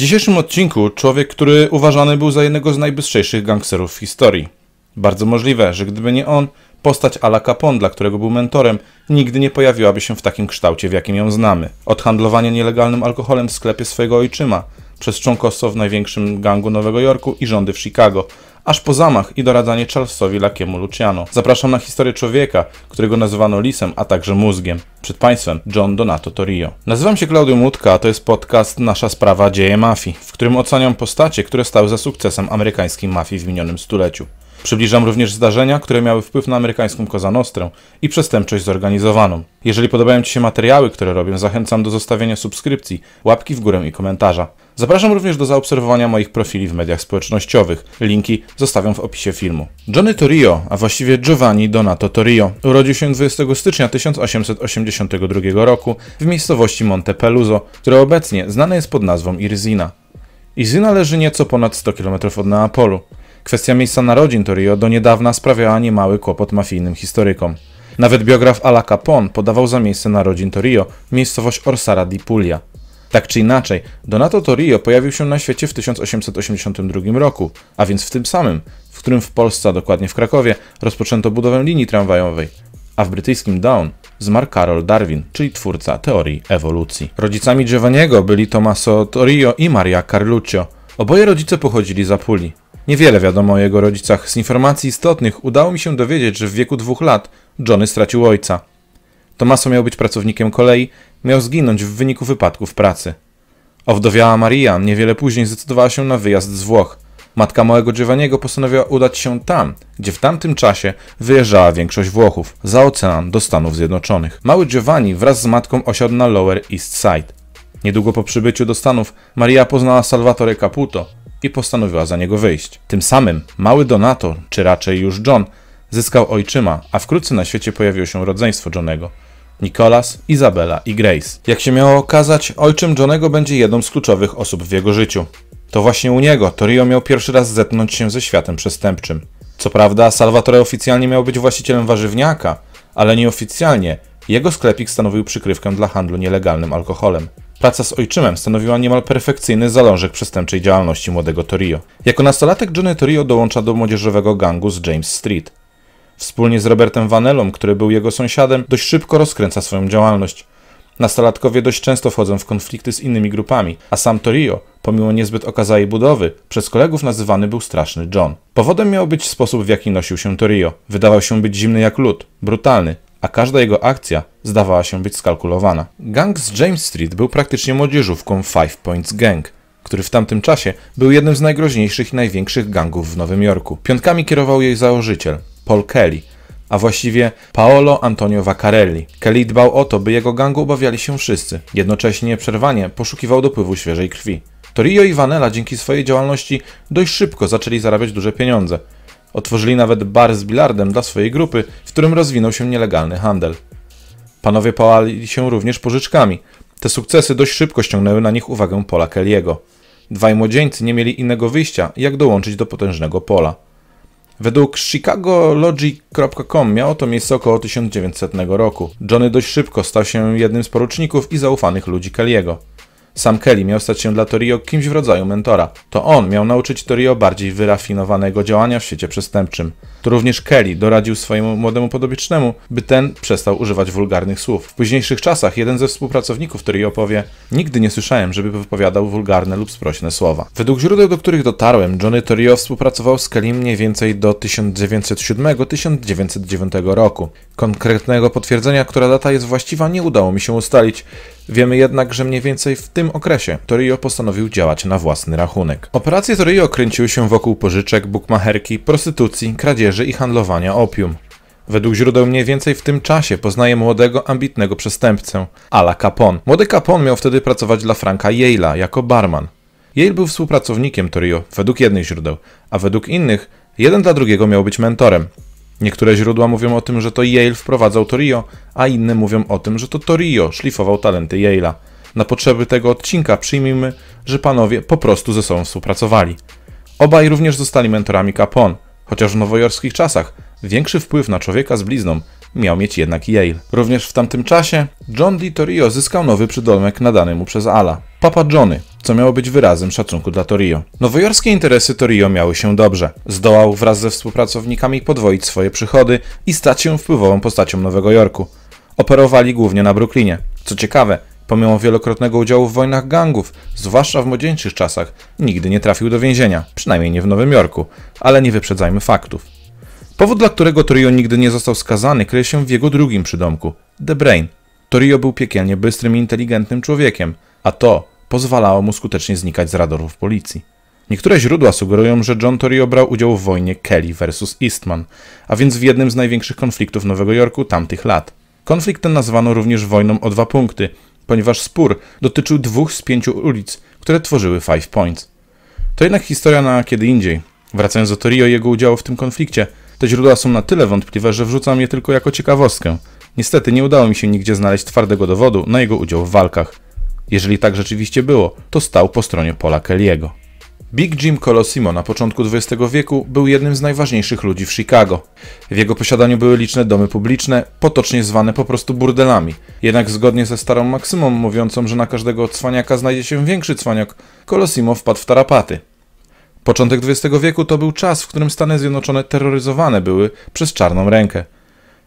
W dzisiejszym odcinku człowiek, który uważany był za jednego z najbystrzejszych gangsterów w historii. Bardzo możliwe, że gdyby nie on, postać Ala Capone, dla którego był mentorem, nigdy nie pojawiłaby się w takim kształcie, w jakim ją znamy. Od handlowania nielegalnym alkoholem w sklepie swojego ojczyma, przez członkostwo w największym gangu Nowego Jorku i rządy w Chicago, aż po zamach i doradzanie Charlesowi Lakiemu Luciano. Zapraszam na historię człowieka, którego nazywano lisem, a także mózgiem. Przed Państwem John Donato Torrio. Nazywam się Claudio Mutka, a to jest podcast Nasza Sprawa Dzieje Mafii, w którym oceniam postacie, które stały za sukcesem amerykańskiej mafii w minionym stuleciu. Przybliżam również zdarzenia, które miały wpływ na amerykańską kozanostrę i przestępczość zorganizowaną. Jeżeli podobają Ci się materiały, które robię, zachęcam do zostawienia subskrypcji, łapki w górę i komentarza. Zapraszam również do zaobserwowania moich profili w mediach społecznościowych. Linki zostawiam w opisie filmu. Johnny Torrio, a właściwie Giovanni Donato Torrio, urodził się 20 stycznia 1882 roku w miejscowości Monte Peluso, które obecnie znane jest pod nazwą Irzina. Irzina leży nieco ponad 100 km od Neapolu. Kwestia miejsca narodzin Torrio do niedawna sprawiała niemały kłopot mafijnym historykom. Nawet biograf Ala Capone podawał za miejsce narodzin Torrio miejscowość Orsara di Puglia. Tak czy inaczej, Donato Torrio pojawił się na świecie w 1882 roku, a więc w tym samym, w którym w Polsce, a dokładnie w Krakowie, rozpoczęto budowę linii tramwajowej, a w brytyjskim Down zmarł Karol Darwin, czyli twórca teorii ewolucji. Rodzicami Giovanniego byli Tommaso Torrio i Maria Carluccio. Oboje rodzice pochodzili z Apuli. Niewiele wiadomo o jego rodzicach. Z informacji istotnych udało mi się dowiedzieć, że w wieku dwóch lat Johnny stracił ojca. Tomaso miał być pracownikiem kolei, miał zginąć w wyniku wypadków pracy. Owdowiała Maria niewiele później zdecydowała się na wyjazd z Włoch. Matka małego Giovanniego postanowiła udać się tam, gdzie w tamtym czasie wyjeżdżała większość Włochów, za ocean do Stanów Zjednoczonych. Mały Giovanni wraz z matką osiadł na Lower East Side. Niedługo po przybyciu do Stanów Maria poznała Salvatore Caputo i postanowiła za niego wyjść. Tym samym mały Donato, czy raczej już John, zyskał ojczyma, a wkrótce na świecie pojawiło się rodzeństwo Johnego. Nicholas, Izabela i Grace. Jak się miało okazać, ojczym Johnego będzie jedną z kluczowych osób w jego życiu. To właśnie u niego Torio miał pierwszy raz zetknąć się ze światem przestępczym. Co prawda, Salvatore oficjalnie miał być właścicielem warzywniaka, ale nieoficjalnie jego sklepik stanowił przykrywkę dla handlu nielegalnym alkoholem. Praca z ojczymem stanowiła niemal perfekcyjny zalążek przestępczej działalności młodego Torio. Jako nastolatek Johnny Torio dołącza do młodzieżowego gangu z James Street. Wspólnie z Robertem Vanellą, który był jego sąsiadem, dość szybko rozkręca swoją działalność. Nastolatkowie dość często wchodzą w konflikty z innymi grupami, a sam Torio, pomimo niezbyt okazałej budowy, przez kolegów nazywany był straszny John. Powodem miał być sposób, w jaki nosił się Torio. Wydawał się być zimny jak lód, brutalny, a każda jego akcja zdawała się być skalkulowana. Gang z James Street był praktycznie młodzieżówką Five Points Gang, który w tamtym czasie był jednym z najgroźniejszych i największych gangów w Nowym Jorku. Piątkami kierował jej założyciel, Paul Kelly, a właściwie Paolo Antonio Vaccarelli. Kelly dbał o to, by jego gangu obawiali się wszyscy. Jednocześnie przerwanie poszukiwał dopływu świeżej krwi. Torio i Vanella dzięki swojej działalności dość szybko zaczęli zarabiać duże pieniądze. Otworzyli nawet bar z bilardem dla swojej grupy, w którym rozwinął się nielegalny handel. Panowie pałali się również pożyczkami. Te sukcesy dość szybko ściągnęły na nich uwagę Pola Kelly'ego. Dwaj młodzieńcy nie mieli innego wyjścia, jak dołączyć do potężnego pola. Według chicagologic.com miało to miejsce około 1900 roku. Johnny dość szybko stał się jednym z poruczników i zaufanych ludzi Kelly'ego. Sam Kelly miał stać się dla Torio kimś w rodzaju mentora. To on miał nauczyć Torio bardziej wyrafinowanego działania w świecie przestępczym. To również Kelly doradził swojemu młodemu podobiecznemu, by ten przestał używać wulgarnych słów. W późniejszych czasach jeden ze współpracowników Trio powie: Nigdy nie słyszałem, żeby wypowiadał wulgarne lub sprośne słowa. Według źródeł, do których dotarłem, Johnny Torrio współpracował z Kelly mniej więcej do 1907-1909 roku. Konkretnego potwierdzenia, która data jest właściwa, nie udało mi się ustalić. Wiemy jednak, że mniej więcej w tym okresie Torio postanowił działać na własny rachunek. Operacje Torio kręciły się wokół pożyczek, bukmacherki, prostytucji, kradzieży kradzieży i handlowania opium. Według źródeł mniej więcej w tym czasie poznaje młodego, ambitnego przestępcę, Ala Capone. Młody Capone miał wtedy pracować dla Franka Yale'a jako barman. Yale był współpracownikiem Torio, według jednych źródeł, a według innych jeden dla drugiego miał być mentorem. Niektóre źródła mówią o tym, że to Yale wprowadzał Torio, a inne mówią o tym, że to Torio szlifował talenty Yale'a. Na potrzeby tego odcinka przyjmijmy, że panowie po prostu ze sobą współpracowali. Obaj również zostali mentorami Capone. Chociaż w nowojorskich czasach większy wpływ na człowieka z blizną miał mieć jednak Yale. Również w tamtym czasie John Di Torrio zyskał nowy przydomek nadany mu przez Ala. Papa Johnny, co miało być wyrazem szacunku dla Torrio. Nowojorskie interesy Torrio miały się dobrze. Zdołał wraz ze współpracownikami podwoić swoje przychody i stać się wpływową postacią Nowego Jorku. Operowali głównie na Brooklynie. Co ciekawe, Pomimo wielokrotnego udziału w wojnach gangów, zwłaszcza w młodzieńczych czasach, nigdy nie trafił do więzienia, przynajmniej nie w Nowym Jorku, ale nie wyprzedzajmy faktów. Powód, dla którego Torio nigdy nie został skazany, kryje się w jego drugim przydomku The Brain. Torio był piekielnie bystrym i inteligentnym człowiekiem, a to pozwalało mu skutecznie znikać z radarów policji. Niektóre źródła sugerują, że John Torrio brał udział w wojnie Kelly vs. Eastman, a więc w jednym z największych konfliktów Nowego Jorku tamtych lat. Konflikt ten nazwano również wojną o dwa punkty, ponieważ spór dotyczył dwóch z pięciu ulic, które tworzyły Five Points. To jednak historia na kiedy indziej. Wracając do Torio i jego udziału w tym konflikcie, te źródła są na tyle wątpliwe, że wrzucam je tylko jako ciekawostkę. Niestety nie udało mi się nigdzie znaleźć twardego dowodu na jego udział w walkach. Jeżeli tak rzeczywiście było, to stał po stronie Pola Kelly'ego. Big Jim Colosimo na początku XX wieku był jednym z najważniejszych ludzi w Chicago. W jego posiadaniu były liczne domy publiczne, potocznie zwane po prostu burdelami. Jednak zgodnie ze starą maksymą mówiącą, że na każdego cwaniaka znajdzie się większy cwaniak, Colosimo wpadł w tarapaty. Początek XX wieku to był czas, w którym Stany Zjednoczone terroryzowane były przez czarną rękę.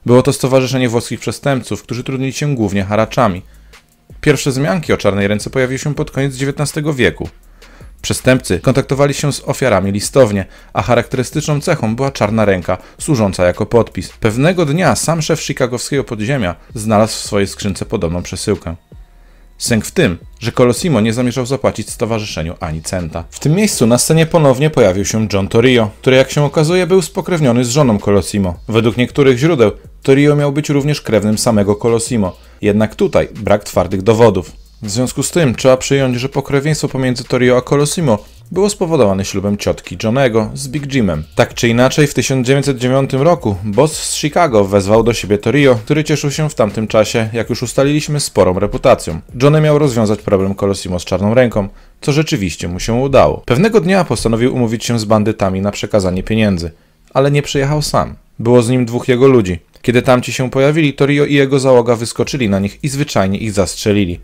Było to stowarzyszenie włoskich przestępców, którzy trudnili się głównie haraczami. Pierwsze zmianki o czarnej ręce pojawiły się pod koniec XIX wieku. Przestępcy kontaktowali się z ofiarami listownie, a charakterystyczną cechą była czarna ręka, służąca jako podpis. Pewnego dnia sam szef chicagowskiego podziemia znalazł w swojej skrzynce podobną przesyłkę. Sęk w tym, że Colosimo nie zamierzał zapłacić stowarzyszeniu ani centa. W tym miejscu na scenie ponownie pojawił się John Torrio, który jak się okazuje był spokrewniony z żoną Colosimo. Według niektórych źródeł Torrio miał być również krewnym samego Colosimo, jednak tutaj brak twardych dowodów. W związku z tym trzeba przyjąć, że pokrewieństwo pomiędzy Torio a Colosimo było spowodowane ślubem ciotki Johnego z Big Jimem. Tak czy inaczej, w 1909 roku boss z Chicago wezwał do siebie Torio, który cieszył się w tamtym czasie, jak już ustaliliśmy, sporą reputacją. Johnny miał rozwiązać problem Colosimo z czarną ręką, co rzeczywiście mu się udało. Pewnego dnia postanowił umówić się z bandytami na przekazanie pieniędzy, ale nie przyjechał sam. Było z nim dwóch jego ludzi. Kiedy tamci się pojawili, Torio i jego załoga wyskoczyli na nich i zwyczajnie ich zastrzelili.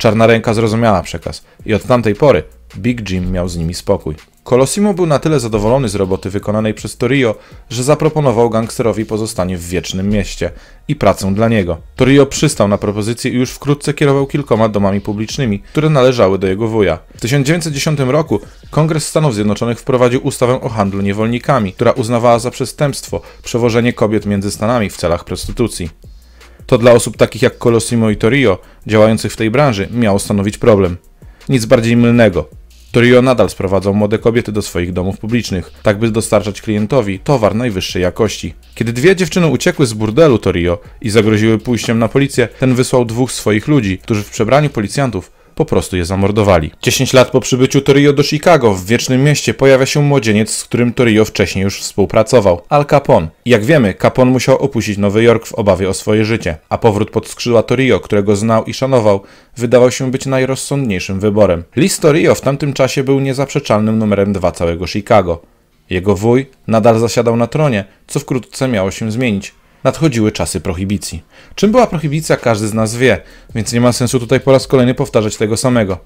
Czarna ręka zrozumiała przekaz i od tamtej pory Big Jim miał z nimi spokój. Colosimo był na tyle zadowolony z roboty wykonanej przez Torio, że zaproponował gangsterowi pozostanie w wiecznym mieście i pracę dla niego. Torio przystał na propozycję i już wkrótce kierował kilkoma domami publicznymi, które należały do jego wuja. W 1910 roku Kongres Stanów Zjednoczonych wprowadził ustawę o handlu niewolnikami, która uznawała za przestępstwo przewożenie kobiet między Stanami w celach prostytucji. To dla osób takich jak Colosimo i Torio, działających w tej branży, miało stanowić problem. Nic bardziej mylnego. Torio nadal sprowadzał młode kobiety do swoich domów publicznych, tak by dostarczać klientowi towar najwyższej jakości. Kiedy dwie dziewczyny uciekły z burdelu Torio i zagroziły pójściem na policję, ten wysłał dwóch swoich ludzi, którzy w przebraniu policjantów po prostu je zamordowali. 10 lat po przybyciu Torio do Chicago w Wiecznym Mieście pojawia się młodzieniec, z którym Torio wcześniej już współpracował, Al Capone. Jak wiemy, Capone musiał opuścić Nowy Jork w obawie o swoje życie, a powrót pod skrzydła Torio, którego znał i szanował, wydawał się być najrozsądniejszym wyborem. List Torio w tamtym czasie był niezaprzeczalnym numerem dwa całego Chicago. Jego wuj nadal zasiadał na tronie, co wkrótce miało się zmienić nadchodziły czasy prohibicji. Czym była prohibicja, każdy z nas wie, więc nie ma sensu tutaj po raz kolejny powtarzać tego samego.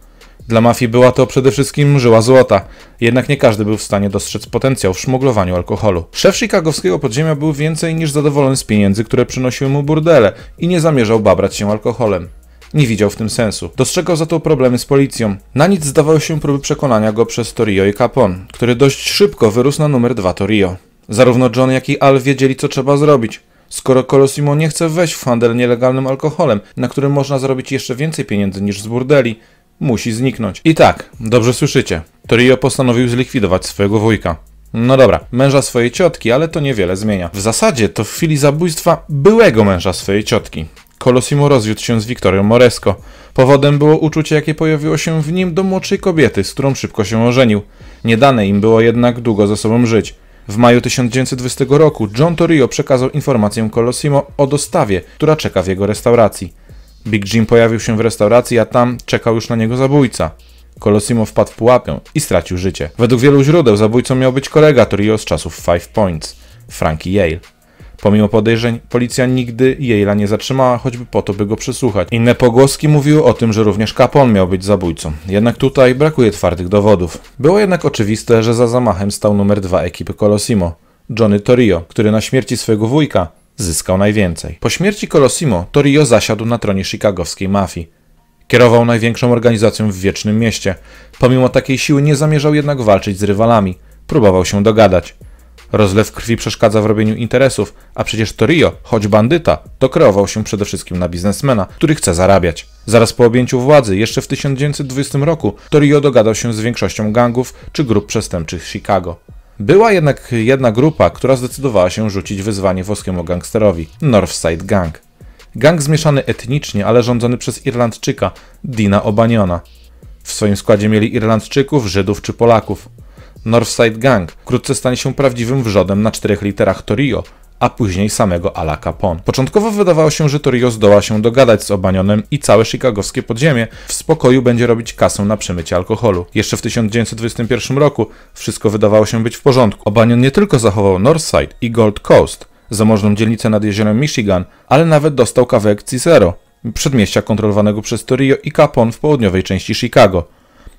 Dla mafii była to przede wszystkim żyła złota, jednak nie każdy był w stanie dostrzec potencjał w szmuglowaniu alkoholu. Szef chicagowskiego podziemia był więcej niż zadowolony z pieniędzy, które przynosiły mu burdele i nie zamierzał babrać się alkoholem. Nie widział w tym sensu. Dostrzegał za to problemy z policją. Na nic zdawały się próby przekonania go przez Torio i Capon, który dość szybko wyrósł na numer dwa Torio. Zarówno John, jak i Al wiedzieli, co trzeba zrobić – Skoro Colosimo nie chce wejść w handel nielegalnym alkoholem, na którym można zarobić jeszcze więcej pieniędzy niż z burdeli, musi zniknąć. I tak, dobrze słyszycie, Torio postanowił zlikwidować swojego wujka. No dobra, męża swojej ciotki, ale to niewiele zmienia. W zasadzie to w chwili zabójstwa byłego męża swojej ciotki. Colosimo rozwiódł się z Wiktorią Moresco. Powodem było uczucie, jakie pojawiło się w nim do młodszej kobiety, z którą szybko się ożenił. Nie dane im było jednak długo ze sobą żyć. W maju 1920 roku John Torrio przekazał informację Colosimo o dostawie, która czeka w jego restauracji. Big Jim pojawił się w restauracji, a tam czekał już na niego zabójca. Colosimo wpadł w pułapkę i stracił życie. Według wielu źródeł zabójcą miał być kolega Torrio z czasów Five Points, Frankie Yale. Pomimo podejrzeń, policja nigdy Jejla nie zatrzymała, choćby po to, by go przesłuchać. Inne pogłoski mówiły o tym, że również Capone miał być zabójcą. Jednak tutaj brakuje twardych dowodów. Było jednak oczywiste, że za zamachem stał numer dwa ekipy Colosimo, Johnny Torrio, który na śmierci swojego wujka zyskał najwięcej. Po śmierci Colosimo Torrio zasiadł na tronie chicagowskiej mafii. Kierował największą organizacją w Wiecznym Mieście. Pomimo takiej siły nie zamierzał jednak walczyć z rywalami. Próbował się dogadać. Rozlew krwi przeszkadza w robieniu interesów, a przecież Torio, choć bandyta, to kreował się przede wszystkim na biznesmena, który chce zarabiać. Zaraz po objęciu władzy, jeszcze w 1920 roku, Torio dogadał się z większością gangów czy grup przestępczych Chicago. Była jednak jedna grupa, która zdecydowała się rzucić wyzwanie włoskiemu gangsterowi Northside Gang. Gang zmieszany etnicznie, ale rządzony przez Irlandczyka Dina Obaniona. W swoim składzie mieli Irlandczyków, Żydów czy Polaków. Northside Gang wkrótce stanie się prawdziwym wrzodem na czterech literach Torio, a później samego Ala Capone. Początkowo wydawało się, że Torio zdoła się dogadać z obanionem i całe chicagowskie podziemie w spokoju będzie robić kasę na przemycie alkoholu. Jeszcze w 1921 roku wszystko wydawało się być w porządku. Obanion nie tylko zachował Northside i Gold Coast, zamożną dzielnicę nad jeziorem Michigan, ale nawet dostał kawałek Cicero, przedmieścia kontrolowanego przez Torio i Capone w południowej części Chicago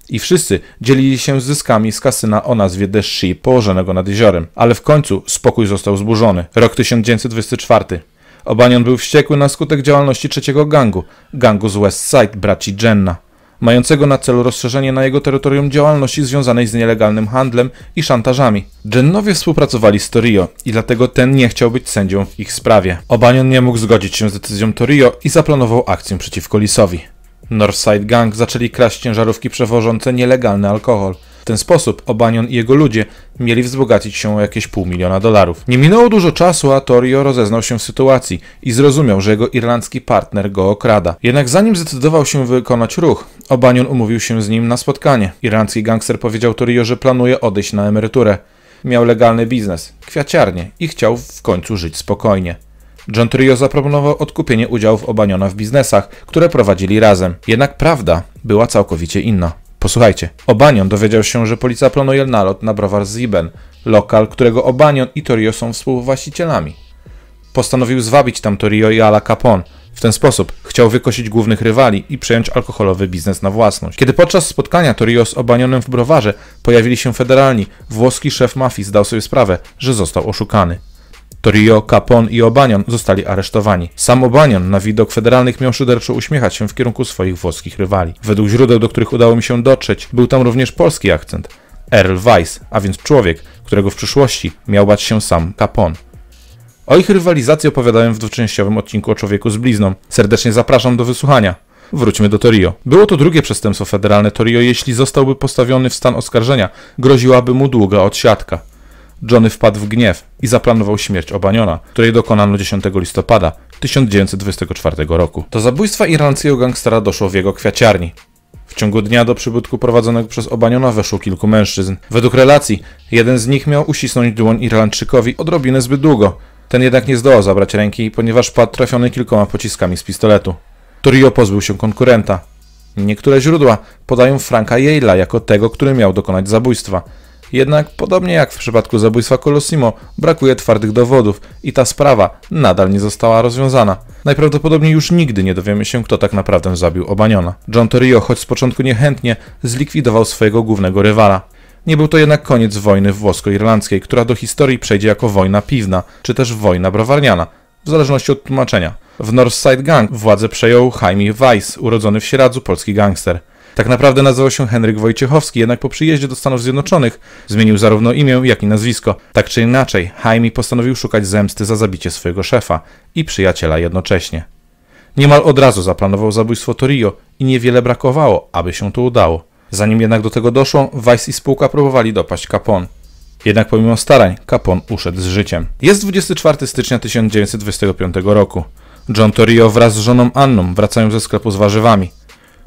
i wszyscy dzielili się zyskami z kasyna o nazwie The Ship położonego nad jeziorem. Ale w końcu spokój został zburzony. Rok 1924. Obanion był wściekły na skutek działalności trzeciego gangu, gangu z West Side, braci Jenna, mającego na celu rozszerzenie na jego terytorium działalności związanej z nielegalnym handlem i szantażami. Jennowie współpracowali z Torio i dlatego ten nie chciał być sędzią w ich sprawie. Obanion nie mógł zgodzić się z decyzją Torio i zaplanował akcję przeciwko Lisowi. Northside Gang zaczęli kraść ciężarówki przewożące nielegalny alkohol. W ten sposób Obanion i jego ludzie mieli wzbogacić się o jakieś pół miliona dolarów. Nie minęło dużo czasu, a Torio rozeznał się w sytuacji i zrozumiał, że jego irlandzki partner go okrada. Jednak zanim zdecydował się wykonać ruch, Obanion umówił się z nim na spotkanie. Irlandzki gangster powiedział Torio, że planuje odejść na emeryturę. Miał legalny biznes, kwiaciarnię i chciał w końcu żyć spokojnie. John Trio zaproponował odkupienie udziałów Obaniona w biznesach, które prowadzili razem. Jednak prawda była całkowicie inna. Posłuchajcie. Obanion dowiedział się, że policja planuje nalot na browar Ziben, lokal, którego Obanion i Torio są współwłaścicielami. Postanowił zwabić tam Torio i Ala Capone, w ten sposób chciał wykosić głównych rywali i przejąć alkoholowy biznes na własność. Kiedy podczas spotkania Torio z obanionym w browarze pojawili się federalni, włoski szef mafii zdał sobie sprawę, że został oszukany. Torio, Capon i Obanion zostali aresztowani. Sam Obanion na widok federalnych miał szyderczo uśmiechać się w kierunku swoich włoskich rywali. Według źródeł, do których udało mi się dotrzeć, był tam również polski akcent. Earl Weiss, a więc człowiek, którego w przyszłości miał bać się sam Capon. O ich rywalizacji opowiadałem w dwuczęściowym odcinku o człowieku z blizną. Serdecznie zapraszam do wysłuchania. Wróćmy do Torio. Było to drugie przestępstwo federalne Torio, jeśli zostałby postawiony w stan oskarżenia, groziłaby mu długa odsiadka. Johnny wpadł w gniew i zaplanował śmierć Obaniona, której dokonano 10 listopada 1924 roku. Do zabójstwa irlandzkiego gangstera doszło w jego kwiaciarni. W ciągu dnia do przybytku prowadzonego przez Obaniona weszło kilku mężczyzn. Według relacji, jeden z nich miał usisnąć dłoń Irlandczykowi odrobinę zbyt długo. Ten jednak nie zdołał zabrać ręki, ponieważ padł trafiony kilkoma pociskami z pistoletu. Torio pozbył się konkurenta. Niektóre źródła podają Franka Yale'a jako tego, który miał dokonać zabójstwa. Jednak, podobnie jak w przypadku zabójstwa Colosimo, brakuje twardych dowodów i ta sprawa nadal nie została rozwiązana. Najprawdopodobniej już nigdy nie dowiemy się, kto tak naprawdę zabił Obaniona. John Torrio, choć z początku niechętnie, zlikwidował swojego głównego rywala. Nie był to jednak koniec wojny włosko-irlandzkiej, która do historii przejdzie jako wojna piwna, czy też wojna browarniana, w zależności od tłumaczenia. W Northside Gang władzę przejął Jaime Weiss, urodzony w Sieradzu polski gangster. Tak naprawdę nazywał się Henryk Wojciechowski, jednak po przyjeździe do Stanów Zjednoczonych zmienił zarówno imię, jak i nazwisko. Tak czy inaczej, Jaime postanowił szukać zemsty za zabicie swojego szefa i przyjaciela jednocześnie. Niemal od razu zaplanował zabójstwo Torio i niewiele brakowało, aby się to udało. Zanim jednak do tego doszło, Weiss i spółka próbowali dopaść Capone. Jednak pomimo starań, Capone uszedł z życiem. Jest 24 stycznia 1925 roku. John Torio wraz z żoną Anną wracają ze sklepu z warzywami.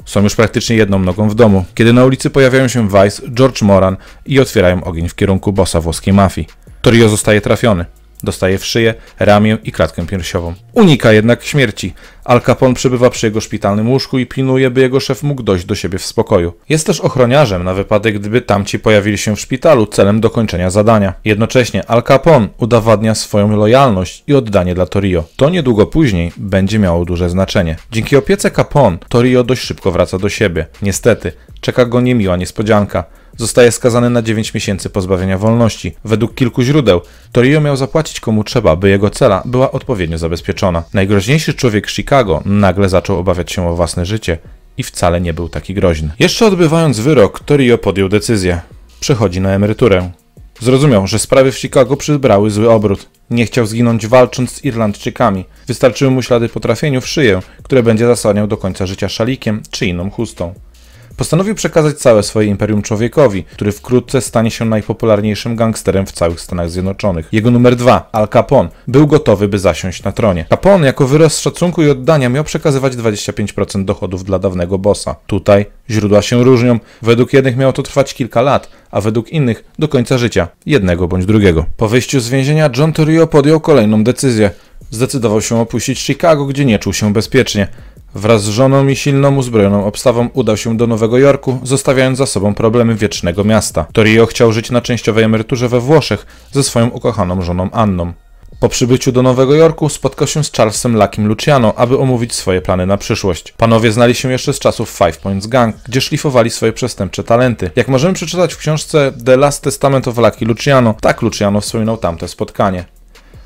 Są już praktycznie jedną nogą w domu, kiedy na ulicy pojawiają się Weiss, George Moran i otwierają ogień w kierunku bossa włoskiej mafii. Torio zostaje trafiony. Dostaje w szyję, ramię i klatkę piersiową. Unika jednak śmierci. Al Capone przybywa przy jego szpitalnym łóżku i pilnuje, by jego szef mógł dojść do siebie w spokoju. Jest też ochroniarzem na wypadek, gdyby tamci pojawili się w szpitalu celem dokończenia zadania. Jednocześnie Al Capone udowadnia swoją lojalność i oddanie dla Torio. To niedługo później będzie miało duże znaczenie. Dzięki opiece Capone, Torio dość szybko wraca do siebie. Niestety, czeka go niemiła niespodzianka zostaje skazany na 9 miesięcy pozbawienia wolności. Według kilku źródeł Torio miał zapłacić komu trzeba, by jego cela była odpowiednio zabezpieczona. Najgroźniejszy człowiek Chicago nagle zaczął obawiać się o własne życie i wcale nie był taki groźny. Jeszcze odbywając wyrok, Torio podjął decyzję. Przechodzi na emeryturę. Zrozumiał, że sprawy w Chicago przybrały zły obrót. Nie chciał zginąć walcząc z Irlandczykami. Wystarczyły mu ślady po trafieniu w szyję, które będzie zasłaniał do końca życia szalikiem czy inną chustą. Postanowił przekazać całe swoje imperium człowiekowi, który wkrótce stanie się najpopularniejszym gangsterem w całych Stanach Zjednoczonych. Jego numer dwa, Al Capone, był gotowy, by zasiąść na tronie. Capone jako wyraz szacunku i oddania miał przekazywać 25% dochodów dla dawnego bossa. Tutaj źródła się różnią. Według jednych miało to trwać kilka lat, a według innych do końca życia, jednego bądź drugiego. Po wyjściu z więzienia John Torrio podjął kolejną decyzję. Zdecydował się opuścić Chicago, gdzie nie czuł się bezpiecznie. Wraz z żoną i silną uzbrojoną obstawą udał się do Nowego Jorku, zostawiając za sobą problemy wiecznego miasta. Torio chciał żyć na częściowej emeryturze we Włoszech ze swoją ukochaną żoną Anną. Po przybyciu do Nowego Jorku spotkał się z Charlesem Lakim Luciano, aby omówić swoje plany na przyszłość. Panowie znali się jeszcze z czasów Five Points Gang, gdzie szlifowali swoje przestępcze talenty. Jak możemy przeczytać w książce The Last Testament of Lucky Luciano, tak Luciano wspominał tamte spotkanie.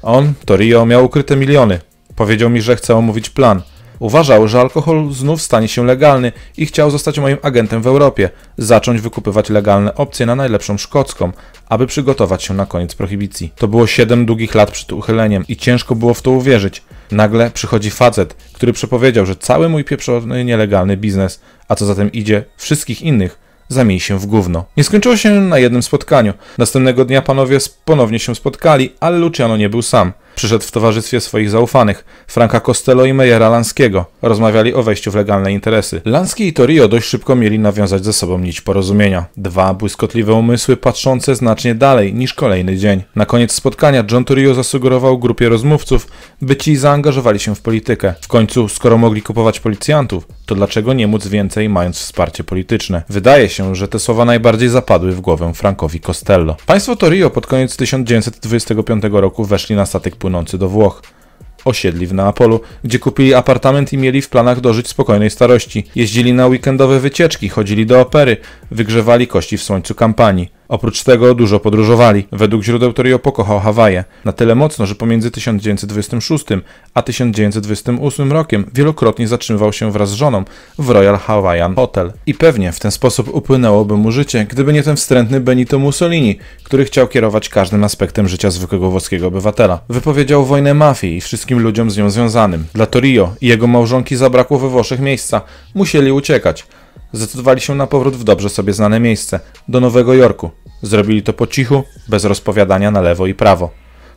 On, Torio, miał ukryte miliony. Powiedział mi, że chce omówić plan – Uważał, że alkohol znów stanie się legalny i chciał zostać moim agentem w Europie, zacząć wykupywać legalne opcje na najlepszą szkocką, aby przygotować się na koniec prohibicji. To było 7 długich lat przed uchyleniem i ciężko było w to uwierzyć. Nagle przychodzi facet, który przepowiedział, że cały mój pieprzony nielegalny biznes, a co za tym idzie, wszystkich innych, zamieni się w gówno. Nie skończyło się na jednym spotkaniu. Następnego dnia panowie ponownie się spotkali, ale Luciano nie był sam. Przyszedł w towarzystwie swoich zaufanych, Franka Costello i Mejera Lanskiego. Rozmawiali o wejściu w legalne interesy. Lanski i Torio dość szybko mieli nawiązać ze sobą nić porozumienia. Dwa błyskotliwe umysły patrzące znacznie dalej niż kolejny dzień. Na koniec spotkania John Torio zasugerował grupie rozmówców, by ci zaangażowali się w politykę. W końcu, skoro mogli kupować policjantów, to dlaczego nie móc więcej, mając wsparcie polityczne? Wydaje się, że te słowa najbardziej zapadły w głowę Frankowi Costello. Państwo Torio pod koniec 1925 roku weszli na statek płynący do Włoch. Osiedli w Neapolu, gdzie kupili apartament i mieli w planach dożyć spokojnej starości. Jeździli na weekendowe wycieczki, chodzili do opery, wygrzewali kości w słońcu kampanii. Oprócz tego dużo podróżowali. Według źródeł Torio pokochał Hawaje. Na tyle mocno, że pomiędzy 1926 a 1928 rokiem wielokrotnie zatrzymywał się wraz z żoną w Royal Hawaiian Hotel. I pewnie w ten sposób upłynęłoby mu życie, gdyby nie ten wstrętny Benito Mussolini, który chciał kierować każdym aspektem życia zwykłego włoskiego obywatela. Wypowiedział wojnę mafii i wszystkim ludziom z nią związanym. Dla Torio i jego małżonki zabrakło we Włoszech miejsca. Musieli uciekać zdecydowali się na powrót w dobrze sobie znane miejsce do Nowego Jorku, Zrobili to po cichu, bez rozpowiadania na lewo i prawo.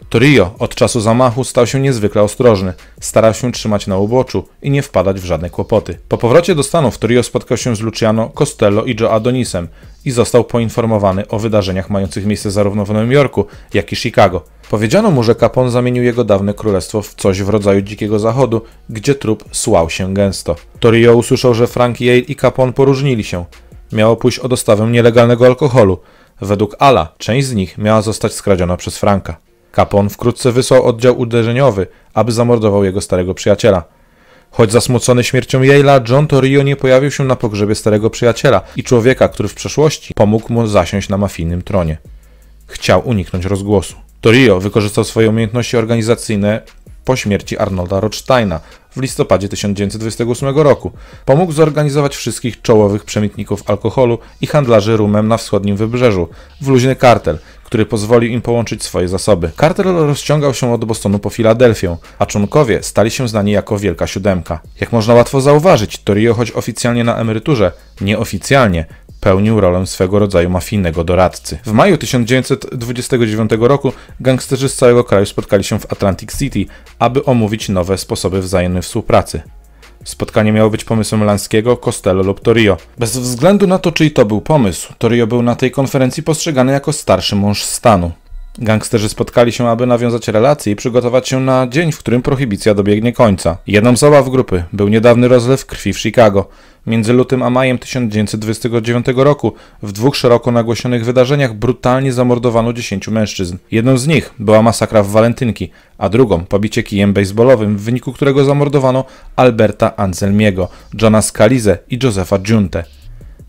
Torio od czasu zamachu stał się niezwykle ostrożny, starał się trzymać na uboczu i nie wpadać w żadne kłopoty. Po powrocie do Stanów Torio spotkał się z Luciano, Costello i Joe Adonisem i został poinformowany o wydarzeniach mających miejsce zarówno w Nowym Jorku, jak i Chicago. Powiedziano mu, że Capone zamienił jego dawne królestwo w coś w rodzaju dzikiego zachodu, gdzie trup słał się gęsto. Torio usłyszał, że Frank Yale i Capone poróżnili się. Miało pójść o dostawę nielegalnego alkoholu – Według Ala część z nich miała zostać skradziona przez Franka. Capon wkrótce wysłał oddział uderzeniowy, aby zamordował jego starego przyjaciela. Choć zasmucony śmiercią Yale'a, John Torrio nie pojawił się na pogrzebie starego przyjaciela i człowieka, który w przeszłości pomógł mu zasiąść na mafijnym tronie. Chciał uniknąć rozgłosu. Torrio wykorzystał swoje umiejętności organizacyjne po śmierci Arnolda Rothsteina w listopadzie 1928 roku. Pomógł zorganizować wszystkich czołowych przemytników alkoholu i handlarzy rumem na wschodnim wybrzeżu w luźny kartel, który pozwolił im połączyć swoje zasoby. Kartel rozciągał się od Bostonu po Filadelfię, a członkowie stali się znani jako Wielka Siódemka. Jak można łatwo zauważyć, Torio choć oficjalnie na emeryturze, nieoficjalnie pełnił rolę swego rodzaju mafijnego doradcy. W maju 1929 roku gangsterzy z całego kraju spotkali się w Atlantic City, aby omówić nowe sposoby wzajemnej współpracy. Spotkanie miało być pomysłem Lanskiego, Costello lub Torio. Bez względu na to, czyj to był pomysł, Torio był na tej konferencji postrzegany jako starszy mąż stanu. Gangsterzy spotkali się, aby nawiązać relacje i przygotować się na dzień, w którym prohibicja dobiegnie końca. Jedną z obaw grupy był niedawny rozlew krwi w Chicago. Między lutym a majem 1929 roku w dwóch szeroko nagłośnionych wydarzeniach brutalnie zamordowano 10 mężczyzn. Jedną z nich była masakra w Walentynki, a drugą pobicie kijem baseballowym, w wyniku którego zamordowano Alberta Anselmiego, Johna Scalise i Josefa Junte.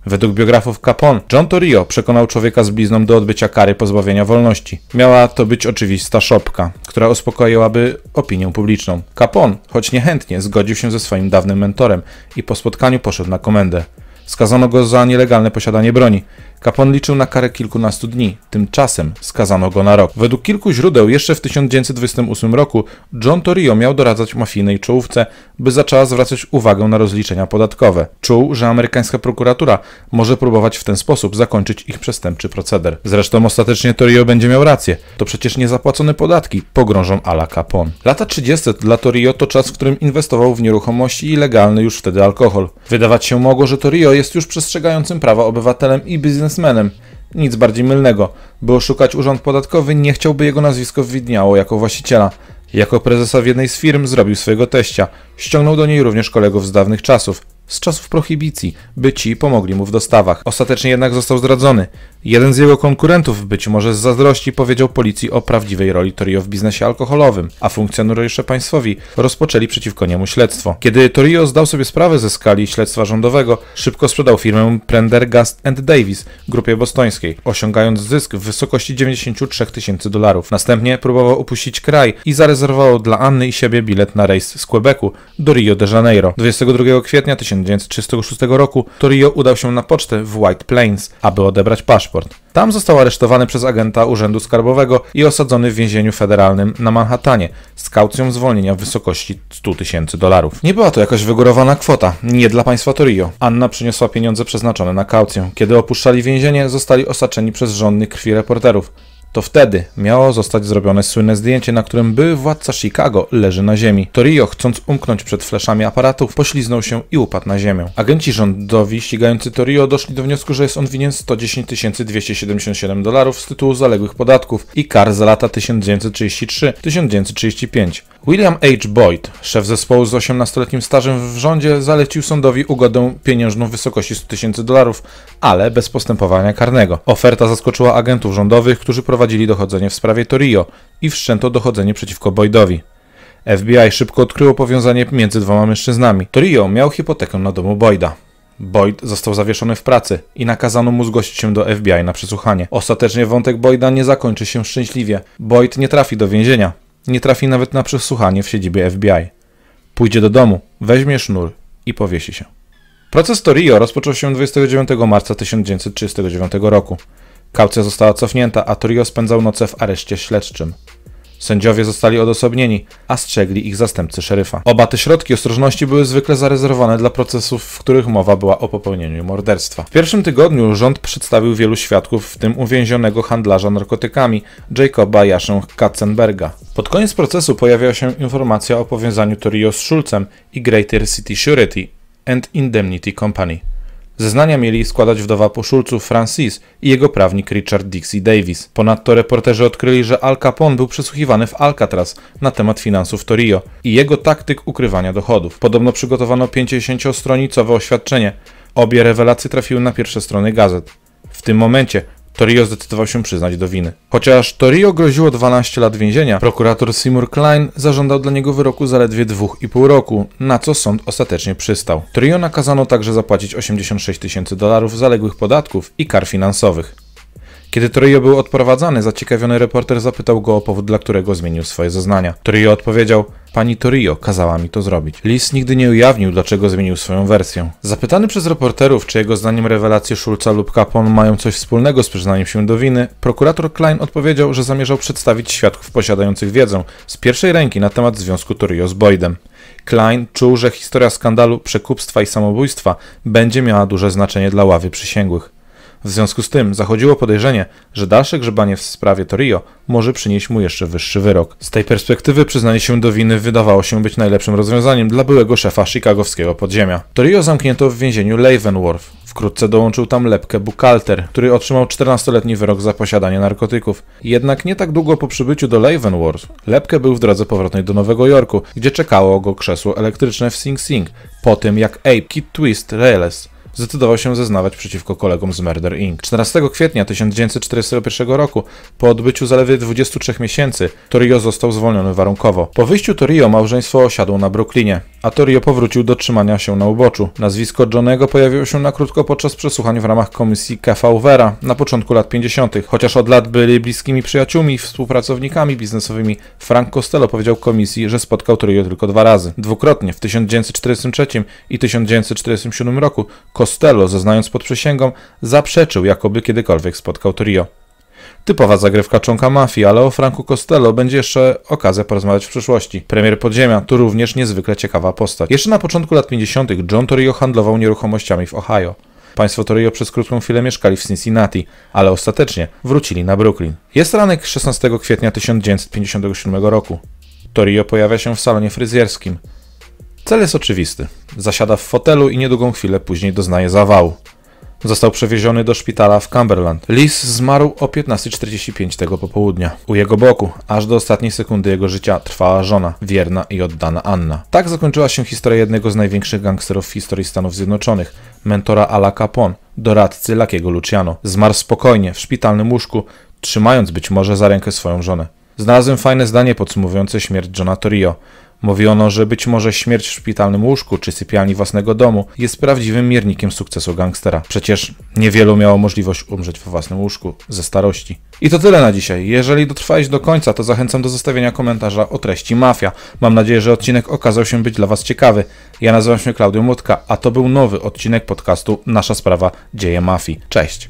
Według biografów Capone, John Torrio przekonał człowieka z blizną do odbycia kary pozbawienia wolności. Miała to być oczywista szopka, która uspokoiłaby opinię publiczną. Capone, choć niechętnie, zgodził się ze swoim dawnym mentorem i po spotkaniu poszedł na komendę. Skazano go za nielegalne posiadanie broni. Kapon liczył na karę kilkunastu dni, tymczasem skazano go na rok. Według kilku źródeł jeszcze w 1928 roku John Torrio miał doradzać mafijnej czołówce, by zaczęła zwracać uwagę na rozliczenia podatkowe. Czuł, że amerykańska prokuratura może próbować w ten sposób zakończyć ich przestępczy proceder. Zresztą ostatecznie Torrio będzie miał rację. To przecież niezapłacone podatki pogrążą ala Capone. Lata 30. dla Torrio to czas, w którym inwestował w nieruchomości i legalny już wtedy alkohol. Wydawać się mogło, że Torrio jest już przestrzegającym prawa obywatelem i biznesmenem biznesmenem. Nic bardziej mylnego, by oszukać urząd podatkowy nie chciałby jego nazwisko widniało jako właściciela. Jako prezesa w jednej z firm zrobił swojego teścia, ściągnął do niej również kolegów z dawnych czasów, z czasów prohibicji, by ci pomogli mu w dostawach. Ostatecznie jednak został zdradzony. Jeden z jego konkurentów, być może z zazdrości, powiedział policji o prawdziwej roli Torio w biznesie alkoholowym, a funkcjonariusze państwowi rozpoczęli przeciwko niemu śledztwo. Kiedy Torio zdał sobie sprawę ze skali śledztwa rządowego, szybko sprzedał firmę Prendergast Davis grupie bostońskiej, osiągając zysk w wysokości 93 tysięcy dolarów. Następnie próbował opuścić kraj i zarezerwował dla Anny i siebie bilet na rejs z Quebecu do Rio de Janeiro. 22 kwietnia 1936 roku Torio udał się na pocztę w White Plains, aby odebrać paszport. Tam został aresztowany przez agenta Urzędu Skarbowego i osadzony w więzieniu federalnym na Manhattanie z kaucją zwolnienia w wysokości 100 tysięcy dolarów. Nie była to jakaś wygórowana kwota, nie dla państwa Torio. Anna przyniosła pieniądze przeznaczone na kaucję. Kiedy opuszczali więzienie, zostali osaczeni przez żonny krwi reporterów. To wtedy miało zostać zrobione słynne zdjęcie, na którym były władca Chicago leży na ziemi. Torio, chcąc umknąć przed fleszami aparatów, pośliznął się i upadł na ziemię. Agenci rządowi ścigający Torio doszli do wniosku, że jest on winien 110 277 dolarów z tytułu zaległych podatków i kar za lata 1933-1935. William H. Boyd, szef zespołu z 18-letnim stażem w rządzie, zalecił sądowi ugodę pieniężną w wysokości 100 tysięcy dolarów, ale bez postępowania karnego. Oferta zaskoczyła agentów rządowych, którzy prowadzili prowadzili dochodzenie w sprawie Torio i wszczęto dochodzenie przeciwko Boydowi. FBI szybko odkryło powiązanie między dwoma mężczyznami. Torio miał hipotekę na domu Boyda. Boyd został zawieszony w pracy i nakazano mu zgłosić się do FBI na przesłuchanie. Ostatecznie wątek Boyda nie zakończy się szczęśliwie. Boyd nie trafi do więzienia. Nie trafi nawet na przesłuchanie w siedzibie FBI. Pójdzie do domu, weźmie sznur i powiesi się. Proces Torio rozpoczął się 29 marca 1939 roku. Kaucja została cofnięta, a Torio spędzał noce w areszcie śledczym. Sędziowie zostali odosobnieni, a strzegli ich zastępcy szeryfa. Oba te środki ostrożności były zwykle zarezerwowane dla procesów, w których mowa była o popełnieniu morderstwa. W pierwszym tygodniu rząd przedstawił wielu świadków, w tym uwięzionego handlarza narkotykami Jacoba Jaszę Katzenberga. Pod koniec procesu pojawiła się informacja o powiązaniu Torio z Schulzem i Greater City Surety and Indemnity Company. Zeznania mieli składać wdowa poszulców Francis i jego prawnik Richard Dixie Davis. Ponadto reporterzy odkryli, że Al Capone był przesłuchiwany w Alcatraz na temat finansów Torio i jego taktyk ukrywania dochodów. Podobno przygotowano 50-stronicowe oświadczenie. Obie rewelacje trafiły na pierwsze strony gazet. W tym momencie Torio zdecydował się przyznać do winy. Chociaż Torio groziło 12 lat więzienia, prokurator Seymour Klein zażądał dla niego wyroku zaledwie 2,5 roku, na co sąd ostatecznie przystał. Torio nakazano także zapłacić 86 tysięcy dolarów zaległych podatków i kar finansowych. Kiedy Torio był odprowadzany, zaciekawiony reporter zapytał go o powód, dla którego zmienił swoje zeznania. Torio odpowiedział: Pani Torio kazała mi to zrobić. Lis nigdy nie ujawnił, dlaczego zmienił swoją wersję. Zapytany przez reporterów, czy jego zdaniem rewelacje Schulza lub Capon mają coś wspólnego z przyznaniem się do winy, prokurator Klein odpowiedział, że zamierzał przedstawić świadków posiadających wiedzę z pierwszej ręki na temat związku Torio z Boydem. Klein czuł, że historia skandalu, przekupstwa i samobójstwa będzie miała duże znaczenie dla ławy przysięgłych. W związku z tym zachodziło podejrzenie, że dalsze grzebanie w sprawie Torio może przynieść mu jeszcze wyższy wyrok. Z tej perspektywy przyznanie się do winy wydawało się być najlepszym rozwiązaniem dla byłego szefa chicagowskiego podziemia. Torio zamknięto w więzieniu Leavenworth. Wkrótce dołączył tam lepkę Bukalter, który otrzymał 14-letni wyrok za posiadanie narkotyków. Jednak nie tak długo po przybyciu do Leavenworth, lepkę był w drodze powrotnej do Nowego Jorku, gdzie czekało go krzesło elektryczne w Sing Sing, po tym jak Ape Kid Twist Reyes zdecydował się zeznawać przeciwko kolegom z Murder Inc. 14 kwietnia 1941 roku, po odbyciu zaledwie 23 miesięcy, Torio został zwolniony warunkowo. Po wyjściu Torio małżeństwo osiadło na Brooklynie, a Torio powrócił do trzymania się na uboczu. Nazwisko Johnego pojawiło się na krótko podczas przesłuchań w ramach komisji Vera na początku lat 50., chociaż od lat byli bliskimi przyjaciółmi i współpracownikami biznesowymi, Frank Costello powiedział komisji, że spotkał Torio tylko dwa razy. Dwukrotnie, w 1943 i 1947 roku, Costello Costello, zeznając pod przysięgą, zaprzeczył, jakoby kiedykolwiek spotkał trio. Typowa zagrywka członka mafii, ale o Franku Costello będzie jeszcze okazja porozmawiać w przyszłości. Premier podziemia to również niezwykle ciekawa postać. Jeszcze na początku lat 50. John Torrio handlował nieruchomościami w Ohio. Państwo Torrio przez krótką chwilę mieszkali w Cincinnati, ale ostatecznie wrócili na Brooklyn. Jest ranek 16 kwietnia 1957 roku. Torrio pojawia się w salonie fryzjerskim. Cel jest oczywisty. Zasiada w fotelu i niedługą chwilę później doznaje zawału. Został przewieziony do szpitala w Cumberland. Lis zmarł o 15.45 tego popołudnia. U jego boku, aż do ostatniej sekundy jego życia, trwała żona, wierna i oddana Anna. Tak zakończyła się historia jednego z największych gangsterów w historii Stanów Zjednoczonych, mentora Ala Capone, doradcy Lakiego Luciano. Zmarł spokojnie, w szpitalnym łóżku, trzymając być może za rękę swoją żonę. Znalazłem fajne zdanie podsumowujące śmierć Johna Torrio. Mówi ono, że być może śmierć w szpitalnym łóżku czy sypialni własnego domu jest prawdziwym miernikiem sukcesu gangstera. Przecież niewielu miało możliwość umrzeć we własnym łóżku ze starości. I to tyle na dzisiaj. Jeżeli dotrwałeś do końca, to zachęcam do zostawienia komentarza o treści Mafia. Mam nadzieję, że odcinek okazał się być dla Was ciekawy. Ja nazywam się Klaudio Młotka, a to był nowy odcinek podcastu Nasza Sprawa Dzieje Mafii. Cześć!